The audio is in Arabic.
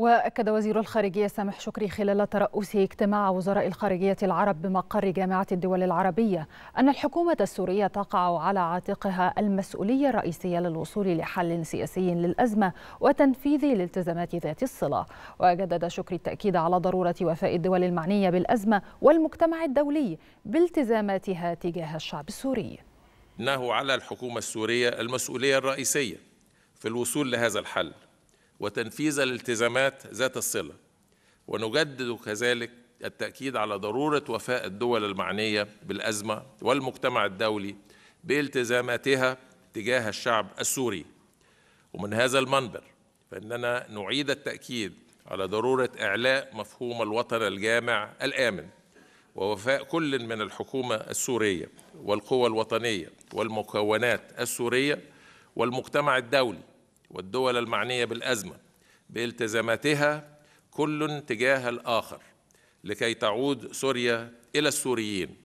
وأكد وزير الخارجية سامح شكري خلال ترأسه اجتماع وزراء الخارجية العرب بمقر جامعة الدول العربية أن الحكومة السورية تقع على عاتقها المسؤولية الرئيسية للوصول لحل سياسي للأزمة وتنفيذ الالتزامات ذات الصلة وجدد شكري التأكيد على ضرورة وفاء الدول المعنية بالأزمة والمجتمع الدولي بالتزاماتها تجاه الشعب السوري إنه على الحكومة السورية المسؤولية الرئيسية في الوصول لهذا الحل وتنفيذ الالتزامات ذات الصلة ونجدد كذلك التأكيد على ضرورة وفاء الدول المعنية بالأزمة والمجتمع الدولي بالتزاماتها تجاه الشعب السوري ومن هذا المنبر فإننا نعيد التأكيد على ضرورة إعلاء مفهوم الوطن الجامع الآمن ووفاء كل من الحكومة السورية والقوى الوطنية والمكونات السورية والمجتمع الدولي والدول المعنيه بالازمه بالتزاماتها كل تجاه الاخر لكي تعود سوريا الى السوريين